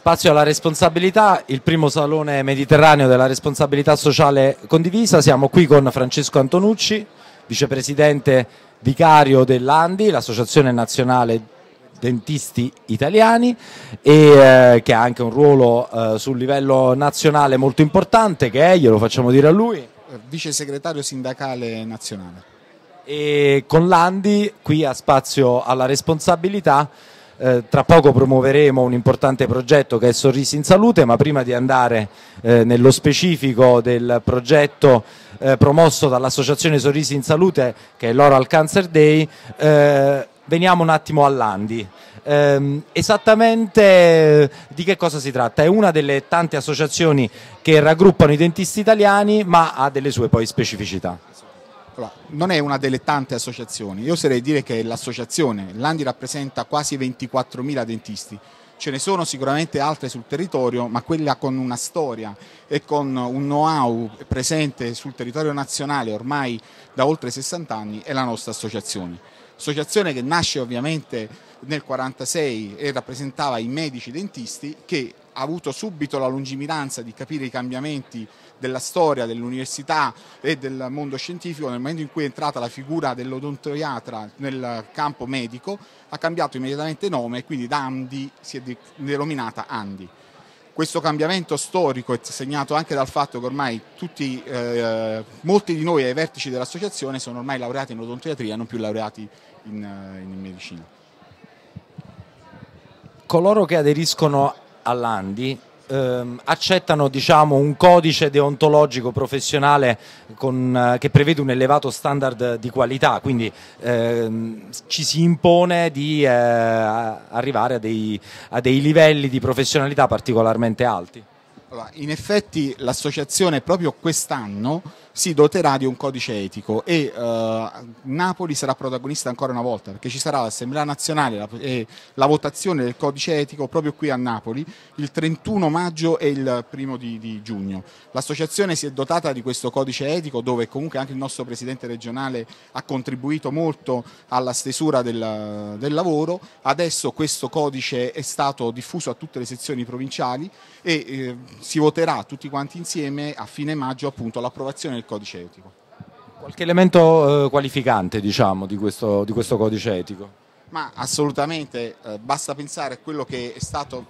Spazio alla responsabilità, il primo salone mediterraneo della responsabilità sociale condivisa. Siamo qui con Francesco Antonucci, vicepresidente vicario dell'ANDI, l'Associazione Nazionale Dentisti Italiani, e, eh, che ha anche un ruolo eh, sul livello nazionale molto importante, che è, glielo facciamo dire a lui, vice segretario sindacale nazionale. E con l'ANDI qui a Spazio alla responsabilità eh, tra poco promuoveremo un importante progetto che è Sorrisi in Salute, ma prima di andare eh, nello specifico del progetto eh, promosso dall'Associazione Sorrisi in Salute, che è l'Oral Cancer Day, eh, veniamo un attimo all'Andi. Ehm, esattamente eh, di che cosa si tratta? È una delle tante associazioni che raggruppano i dentisti italiani, ma ha delle sue poi specificità allora, non è una delle tante associazioni, io oserei dire che l'associazione, l'Andi rappresenta quasi 24.000 dentisti, ce ne sono sicuramente altre sul territorio, ma quella con una storia e con un know-how presente sul territorio nazionale ormai da oltre 60 anni è la nostra associazione associazione che nasce ovviamente nel 1946 e rappresentava i medici dentisti che ha avuto subito la lungimiranza di capire i cambiamenti della storia dell'università e del mondo scientifico nel momento in cui è entrata la figura dell'odontoiatra nel campo medico ha cambiato immediatamente nome e quindi da Andi si è denominata Andi. Questo cambiamento storico è segnato anche dal fatto che ormai tutti, eh, molti di noi ai vertici dell'associazione sono ormai laureati in odontoiatria e non più laureati in, eh, in medicina. Coloro che aderiscono all'Andi ehm, accettano diciamo, un codice deontologico professionale con, eh, che prevede un elevato standard di qualità, quindi ehm, ci si impone di eh, arrivare a dei, a dei livelli di professionalità particolarmente alti. Allora, in effetti l'associazione proprio quest'anno si doterà di un codice etico e eh, Napoli sarà protagonista ancora una volta perché ci sarà l'Assemblea nazionale la, e la votazione del codice etico proprio qui a Napoli il 31 maggio e il primo di, di giugno. L'associazione si è dotata di questo codice etico dove comunque anche il nostro presidente regionale ha contribuito molto alla stesura del, del lavoro, adesso questo codice è stato diffuso a tutte le sezioni provinciali e eh, si voterà tutti quanti insieme a fine maggio appunto l'approvazione nel codice etico. Qualche elemento eh, qualificante diciamo, di, questo, di questo codice etico? Ma assolutamente, eh, basta pensare a quello che è stato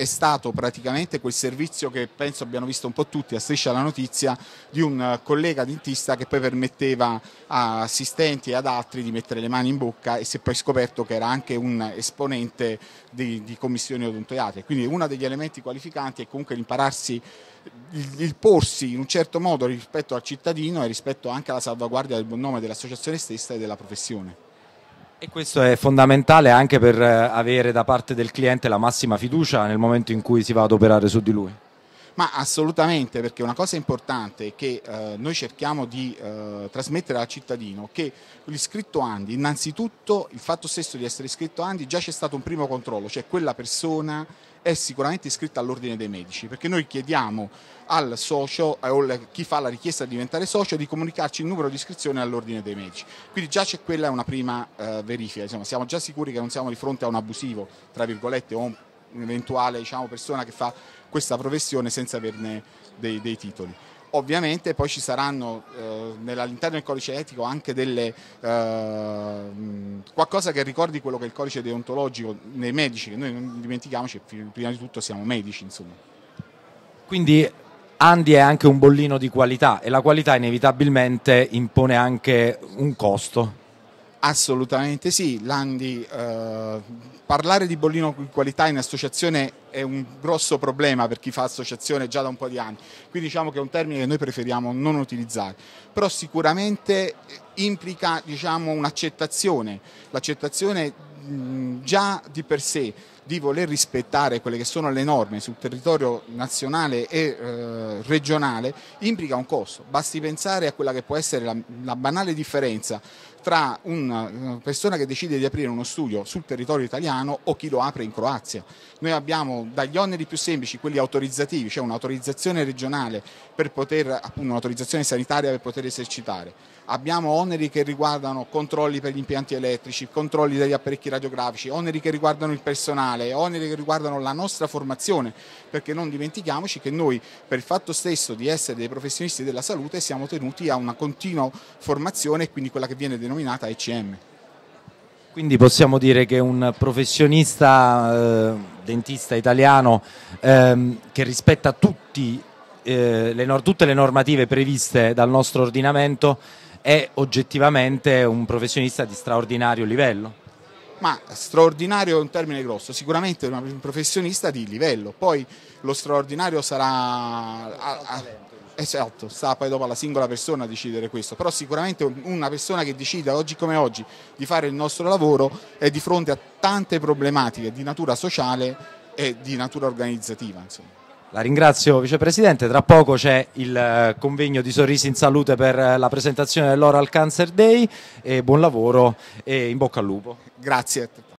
è stato praticamente quel servizio che penso abbiano visto un po' tutti a striscia la notizia di un eh, collega dentista che poi permetteva a assistenti e ad altri di mettere le mani in bocca e si è poi scoperto che era anche un esponente di, di commissioni odontoiatri. Quindi uno degli elementi qualificanti è comunque l'impararsi il, il, porsi in un certo modo rispetto al cittadino e rispetto anche alla salvaguardia del buon nome dell'associazione stessa e della professione. E questo è fondamentale anche per eh, avere da parte del cliente la massima fiducia nel momento in cui si va ad operare su di lui. Ma assolutamente, perché una cosa importante che eh, noi cerchiamo di eh, trasmettere al cittadino è che l'iscritto Andi, innanzitutto il fatto stesso di essere iscritto Andi, già c'è stato un primo controllo, cioè quella persona è sicuramente iscritta all'ordine dei medici, perché noi chiediamo al socio eh, o a chi fa la richiesta di diventare socio di comunicarci il numero di iscrizione all'ordine dei medici. Quindi già c'è quella una prima eh, verifica, Insomma, siamo già sicuri che non siamo di fronte a un abusivo, tra virgolette, o un'eventuale diciamo, persona che fa questa professione senza averne dei, dei titoli. Ovviamente poi ci saranno eh, all'interno del codice etico anche delle, eh, qualcosa che ricordi quello che è il codice deontologico nei medici, che noi non dimentichiamoci, prima di tutto siamo medici insomma. Quindi Andy è anche un bollino di qualità e la qualità inevitabilmente impone anche un costo. Assolutamente sì, Landi, eh, parlare di bollino di qualità in associazione è un grosso problema per chi fa associazione già da un po' di anni, quindi diciamo che è un termine che noi preferiamo non utilizzare, però sicuramente implica diciamo, un'accettazione, l'accettazione già di per sé di voler rispettare quelle che sono le norme sul territorio nazionale e eh, regionale implica un costo. Basti pensare a quella che può essere la, la banale differenza tra una eh, persona che decide di aprire uno studio sul territorio italiano o chi lo apre in Croazia. Noi abbiamo dagli oneri più semplici, quelli autorizzativi, cioè un'autorizzazione regionale per poter, appunto un'autorizzazione sanitaria per poter esercitare abbiamo oneri che riguardano controlli per gli impianti elettrici, controlli degli apparecchi radiografici, oneri che riguardano il personale, oneri che riguardano la nostra formazione, perché non dimentichiamoci che noi per il fatto stesso di essere dei professionisti della salute siamo tenuti a una continua formazione, quindi quella che viene denominata ECM. Quindi possiamo dire che un professionista eh, dentista italiano eh, che rispetta tutti eh, le, tutte le normative previste dal nostro ordinamento è oggettivamente un professionista di straordinario livello. Ma straordinario è un termine grosso, sicuramente è un professionista di livello, poi lo straordinario sarà... Esatto, sta poi dopo alla singola persona a decidere questo, però sicuramente una persona che decida oggi come oggi di fare il nostro lavoro è di fronte a tante problematiche di natura sociale e di natura organizzativa. Insomma. La ringrazio Vicepresidente, tra poco c'è il eh, convegno di Sorrisi in Salute per eh, la presentazione dell'Oral Cancer Day, buon lavoro e in bocca al lupo. Grazie.